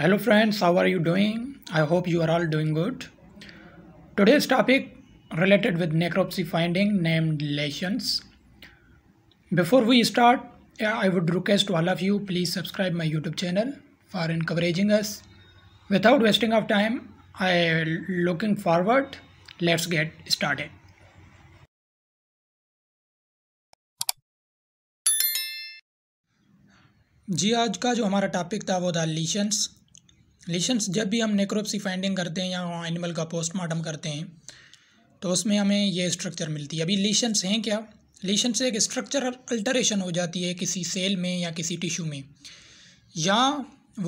hello friends how are you doing i hope you are all doing good today's topic related with necropsy finding named lesions before we start i would request to all of you please subscribe my youtube channel for encouraging us without wasting of time i looking forward let's get started जी आज का जो हमारा topic था वो था लीशंस लिशंस जब भी हम नेक्रोप्सी फाइंडिंग करते हैं या एनिमल का पोस्टमार्टम करते हैं तो उसमें हमें ये स्ट्रक्चर मिलती है अभी लिशंस हैं क्या लिशन से एक स्ट्रक्चर अल्टरेशन हो जाती है किसी सेल में या किसी टिश्यू में या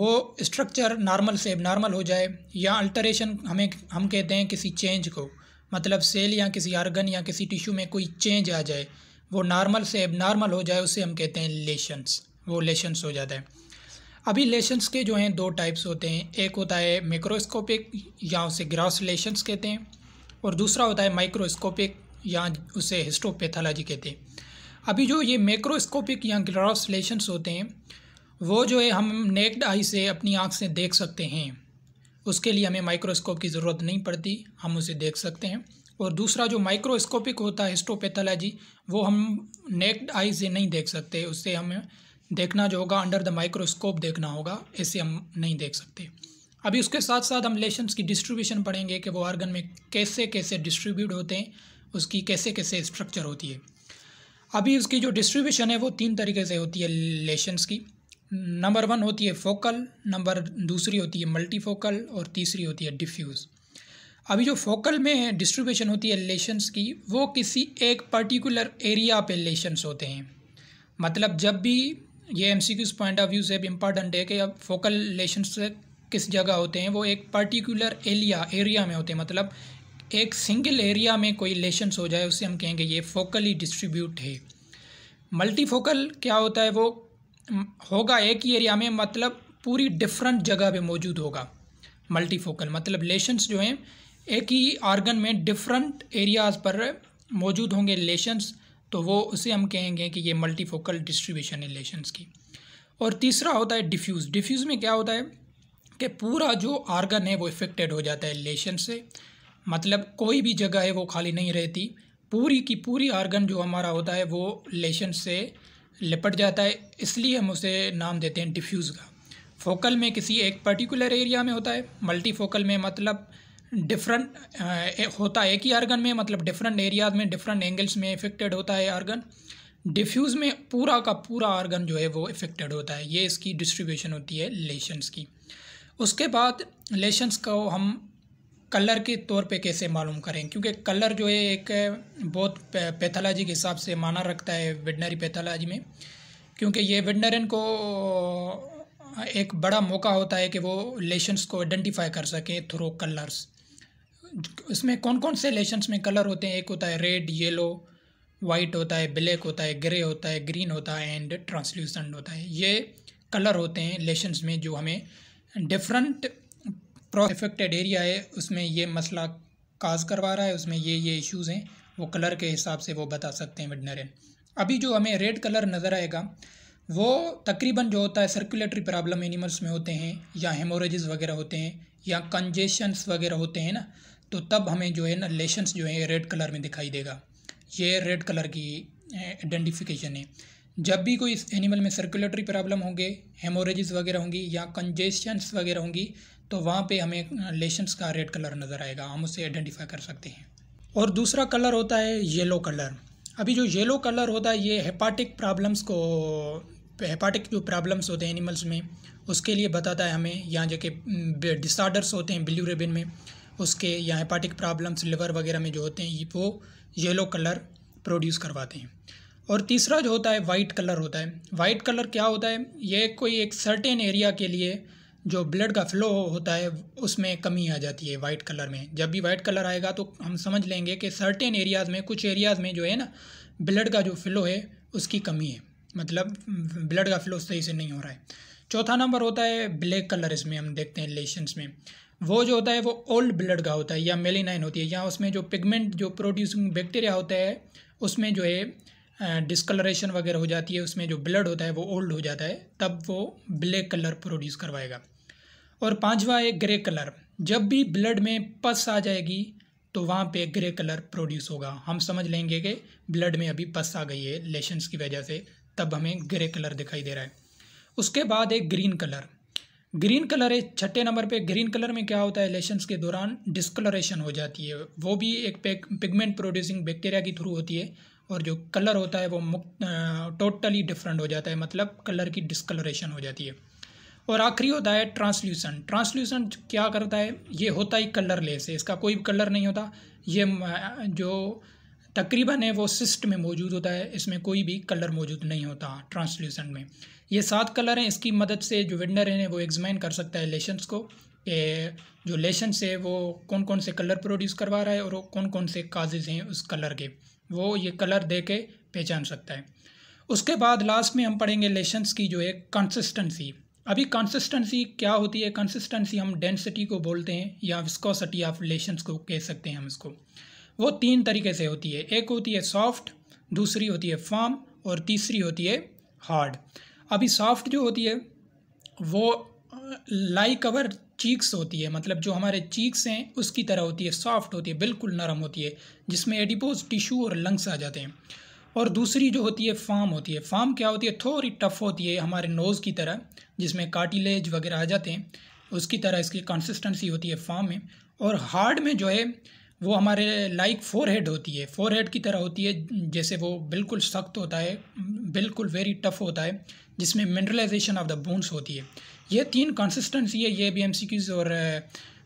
वो स्ट्रक्चर नॉर्मल से नॉर्मल हो जाए या अल्टरेशन हमें हम कहते हैं किसी चेंज को मतलब सेल या किसी आर्गन या किसी टिश्यू में कोई चेंज आ जाए वो नॉर्मल से एबनॉर्मल हो जाए उसे हम कहते हैं लेशंस वो लेशंस हो जाता है अभी लेशंस के जो हैं दो टाइप्स होते हैं एक होता है माइक्रोस्कोपिक या उसे ग्रास लेशंस कहते हैं और दूसरा होता है माइक्रोस्कोपिक या उसे हिस्टोपैथोलॉजी कहते हैं अभी जो ये मैक्रोस्कोपिक या ग्रास लेशंस होते हैं वो जो है हम नेक्ड आई से अपनी आँख से देख सकते हैं उसके लिए हमें माइक्रोस्कोप की ज़रूरत नहीं पड़ती हम उसे देख सकते हैं और दूसरा जो माइक्रोस्कोपिक होता है हिस्टोपैथोलॉजी वो हम नेक्ड आई से नहीं देख सकते उससे हमें देखना जो होगा अंडर द माइक्रोस्कोप देखना होगा ऐसे हम नहीं देख सकते अभी उसके साथ साथ हम लेशंस की डिस्ट्रीब्यूशन पढ़ेंगे कि वो ऑर्गन में कैसे कैसे डिस्ट्रीब्यूट होते हैं उसकी कैसे कैसे स्ट्रक्चर होती है अभी उसकी जो डिस्ट्रीब्यूशन है वो तीन तरीके से होती है लेशंस की नंबर वन होती है फोकल नंबर दूसरी होती है मल्टी फोकल और तीसरी होती है डिफ्यूज़ अभी जो फोकल में डिस्ट्रीब्यूशन होती है लेशंस की वो किसी एक पर्टिकुलर एरिया पे लेशंस होते हैं मतलब जब भी ये M C Qs point of view से भी इम्पॉर्टेंट है कि अब फोकल लेशन किस जगह होते हैं वो एक पर्टिकुलर एरिया एरिया में होते हैं मतलब एक सिंगल एरिया में कोई लेशंस हो जाए उससे हम कहेंगे ये फोकली डिस्ट्रीब्यूट है मल्टीफोकल क्या होता है वो होगा एक ही एरिया में मतलब पूरी डिफरेंट जगह पे मौजूद होगा मल्टीफोकल मतलब लेशंस जो हैं एक ही आर्गन में डिफरेंट एरियाज़ पर मौजूद होंगे लेशंस तो वो उसे हम कहेंगे कि ये मल्टीफोकल डिस्ट्रीब्यूशन है लेशंस की और तीसरा होता है डिफ्यूज़ डिफ्यूज़ में क्या होता है कि पूरा जो आर्गन है वो इफ़ेक्टेड हो जाता है लेशन से मतलब कोई भी जगह है वो खाली नहीं रहती पूरी की पूरी आर्गन जो हमारा होता है वो लेशन से लिपट जाता है इसलिए हम उसे नाम देते हैं डिफ्यूज़ का फोकल में किसी एक पर्टिकुलर एरिया में होता है मल्टीफोकल में मतलब डिफरेंट uh, होता है एक ही आर्गन में मतलब डिफरेंट एरियाज में डिफरेंट एंगल्स में इफेक्टेड होता है आर्गन डिफ्यूज़ में पूरा का पूरा आर्गन जो है वो इफेक्टेड होता है ये इसकी डिस्ट्रीब्यूशन होती है लेशंस की उसके बाद लेशंस को हम कलर के तौर पे कैसे मालूम करें क्योंकि कलर जो है एक uh, बहुत पैथोलॉजी के हिसाब से माना रखता है वेटनरी पैथोलॉजी में क्योंकि ये विडनरन को uh, एक बड़ा मौका होता है कि वो लेशंस को आइडेंटिफाई कर सकें थ्रू कलर्स इसमें कौन कौन से लेशंस में कलर होते हैं एक होता है रेड येलो वाइट होता है ब्लैक होता है ग्रे होता है ग्रीन होता है एंड ट्रांसल्यूसेंट होता है ये कलर होते हैं लेशंस में जो हमें डिफरेंट प्रोफेक्टेड एरिया है उसमें ये मसला काज करवा रहा है उसमें ये ये इश्यूज़ हैं वो कलर के हिसाब से वो बता सकते हैं विडनरिन अभी जो हमें रेड कलर नज़र आएगा वो तकरीबन जो होता है सर्कुलेटरी प्रॉब्लम एनिमल्स में होते हैं या हेमोरेजिस वगैरह होते हैं या कंजेशंस वगैरह होते हैं ना तो तब हमें जो है ना लेशंस जो है रेड कलर में दिखाई देगा ये रेड कलर की आइडेंटिफिकेशन है जब भी कोई इस एनिमल में सर्कुलेटरी प्रॉब्लम होंगे हेमोरेजिस वगैरह होंगी या कंजेशंस वगैरह होंगी तो वहाँ पे हमें लेशंस का रेड कलर नज़र आएगा हम उसे आइडेंटिफाई कर सकते हैं और दूसरा कलर होता है येलो कलर अभी जो येलो कलर होता है ये हेपाटिक प्रॉब्लम्स को हेपाटिक जो प्रॉब्लम्स होते हैं एनिमल्स में उसके लिए बताता है हमें यहाँ जो कि डिसऑर्डर्स होते हैं ब्लू रेबिन में उसके या हेपाटिक प्रॉब्लम्स लिवर वगैरह में जो होते हैं वो येलो कलर प्रोड्यूस करवाते हैं और तीसरा जो होता है वाइट कलर होता है वाइट कलर क्या होता है ये कोई एक सर्टेन एरिया के लिए जो ब्लड का फ्लो होता है उसमें कमी आ जाती है वाइट कलर में जब भी वाइट कलर आएगा तो हम समझ लेंगे कि सर्टेन एरियाज़ में कुछ एरियाज़ में जो है ना ब्लड का जो फ्लो है उसकी कमी है मतलब ब्लड का फ्लो सही से नहीं हो रहा है चौथा नंबर होता है ब्लैक कलर इसमें हम देखते हैं लेशंस में वो जो होता है वो ओल्ड ब्लड का होता है या मेलिनाइन होती है या उसमें जो पिगमेंट जो प्रोड्यूसिंग बैक्टीरिया होता है उसमें जो है डिस्कलरेशन वगैरह हो जाती है उसमें जो ब्लड होता है वो ओल्ड हो जाता है तब वो ब्लैक कलर प्रोड्यूस करवाएगा और पांचवा है ग्रे कलर जब भी ब्लड में पस आ जाएगी तो वहाँ पे ग्रे कलर प्रोड्यूस होगा हम समझ लेंगे कि ब्लड में अभी पस आ गई है लेशंस की वजह से तब हमें ग्रे कलर दिखाई दे रहा है उसके बाद एक ग्रीन कलर ग्रीन कलर है छठे नंबर पे ग्रीन कलर में क्या होता है लेशंस के दौरान डिस्कलरेशन हो जाती है वो भी एक पिगमेंट प्रोड्यूसिंग बैक्टीरिया के थ्रू होती है और जो कलर होता है वो मुक्त टोटली डिफरेंट हो जाता है मतलब कलर की डिस्कलरेशन हो जाती है और आखिरी होता है ट्रांसल्यूसन ट्रांसल्यूसन क्या करता है ये होता ही कलर लेस है इसका कोई कलर नहीं होता ये जो तकरीबन है वो सिस्ट में मौजूद होता है इसमें कोई भी कलर मौजूद नहीं होता ट्रांसल्यूसेंट में ये सात कलर हैं इसकी मदद से जो विंडर हैं वो एग्जामिन कर सकता है लेशंस को कि जो लेशंस है वो कौन कौन से कलर प्रोड्यूस करवा रहा है और कौन कौन से काजेज़ हैं उस कलर के वो ये कलर दे के पहचान सकता है उसके बाद लास्ट में हम पढ़ेंगे लेशंस की जो है कंसिस्टेंसी अभी कंसिस्टेंसी क्या होती है कंसिस्टेंसी हम डेंसिटी को बोलते हैं या विस्कोसिटी ऑफ लेशंस को कह सकते हैं हम इसको वो तीन तरीके से होती है एक होती है सॉफ्ट दूसरी होती है फॉर्म और तीसरी होती है हार्ड अभी सॉफ्ट जो होती है वो लाइक अवर चीक्स होती है मतलब जो हमारे चीक्स हैं उसकी तरह होती है सॉफ्ट होती है बिल्कुल नरम होती है जिसमें एडिपोज टिश्यू और लंग्स आ जाते हैं और दूसरी जो होती है फॉर्म होती है फॉर्म क्या होती है थोड़ी टफ़ होती है हमारे नोज़ की तरह जिसमें कार्टिलेज वगैरह आ जाते हैं उसकी तरह इसकी कंसिस्टेंसी होती है फॉर्म में और हार्ड में जो है वो हमारे लाइक फोर हेड होती है फोर हेड की तरह होती है जैसे वो बिल्कुल सख्त होता है बिल्कुल वेरी टफ होता है जिसमें मिनरलाइजेशन ऑफ द बोन्स होती है ये तीन कंसिस्टेंसी है ये भी एम और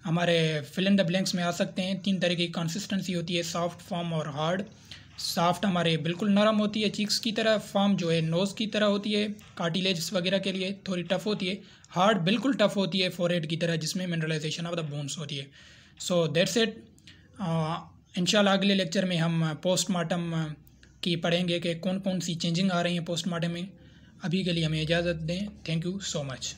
हमारे फिल इन द ब्लैंक्स में आ सकते हैं तीन तरह की कंसिस्टेंसी होती है सॉफ्ट फॉर्म और हार्ड सॉफ्ट हमारे बिल्कुल नरम होती है चीक्स की तरह फॉर्म जो है नोज़ की तरह होती है कार्टिलेज वगैरह के लिए थोड़ी टफ़ होती है हार्ड बिल्कुल टफ़ होती है फोर की तरह जिसमें मिनरलाइजेशन ऑफ द बोन्स होती है सो दैट्स इट इन अगले लेक्चर में हम पोस्टमार्टम की पढ़ेंगे कि कौन कौन सी चेंजिंग आ रही हैं पोस्टमार्टम में अभी के लिए हमें इजाज़त दें थैंक यू सो मच